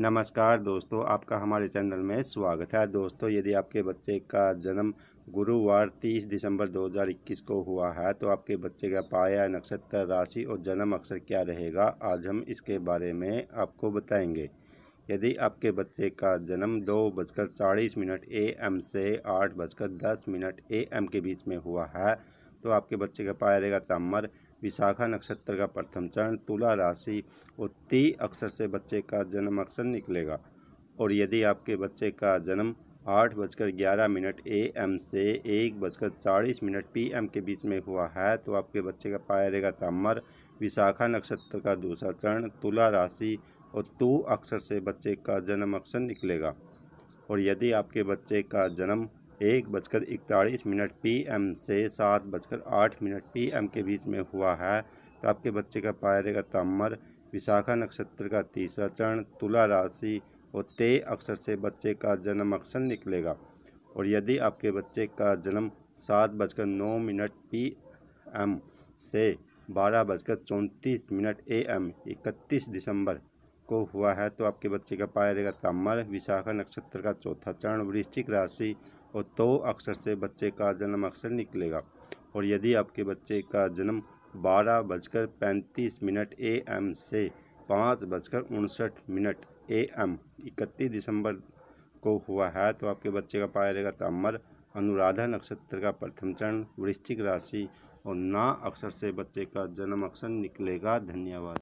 नमस्कार दोस्तों आपका हमारे चैनल में स्वागत है दोस्तों यदि आपके बच्चे का जन्म गुरुवार 30 दिसंबर 2021 को हुआ है तो आपके बच्चे का पाया नक्षत्र राशि और जन्म अक्षर क्या रहेगा आज हम इसके बारे में आपको बताएंगे यदि आपके बच्चे का जन्म दो बजकर चालीस मिनट ए एम से आठ बजकर दस मिनट ए एम के बीच में हुआ है तो आपके बच्चे का पाया रहेगा कमर विशाखा नक्षत्र का प्रथम चरण तुला राशि और ती अक्षर से बच्चे का जन्म अक्षर निकलेगा और यदि आपके बच्चे का जन्म आठ बजकर ग्यारह मिनट ए एम से एक बजकर चालीस मिनट पी एम के बीच में हुआ है तो आपके बच्चे का पाया जाएगा तामर विशाखा नक्षत्र का दूसरा चरण तुला राशि और तू अक्षर से बच्चे का जन्म अक्षर निकलेगा और यदि आपके बच्चे का जन्म एक बजकर इकतालीस मिनट पीएम से सात बजकर आठ मिनट पीएम के बीच में हुआ है तो आपके बच्चे का पाया जाएगा तमर विशाखा नक्षत्र का तीसरा चरण तुला राशि और ते अक्षर से बच्चे का जन्म अक्षर निकलेगा और यदि आपके बच्चे का जन्म सात बजकर नौ मिनट पी एम से बारह बजकर चौंतीस मिनट ए एम इकतीस दिसंबर को हुआ है तो आपके बच्चे का पाया जाएगा विशाखा नक्षत्र का चौथा चरण वृश्चिक राशि और तो अक्षर से बच्चे का जन्म अक्षर निकलेगा और यदि आपके बच्चे का जन्म बारह बजकर पैंतीस मिनट ए एम से पाँच बजकर उनसठ मिनट ए एम इकतीस दिसंबर को हुआ है तो आपके बच्चे का पाया जाएगा तामर अनुराधा नक्षत्र का प्रथम चरण वृश्चिक राशि और ना अक्षर से बच्चे का जन्म अक्षर निकलेगा धन्यवाद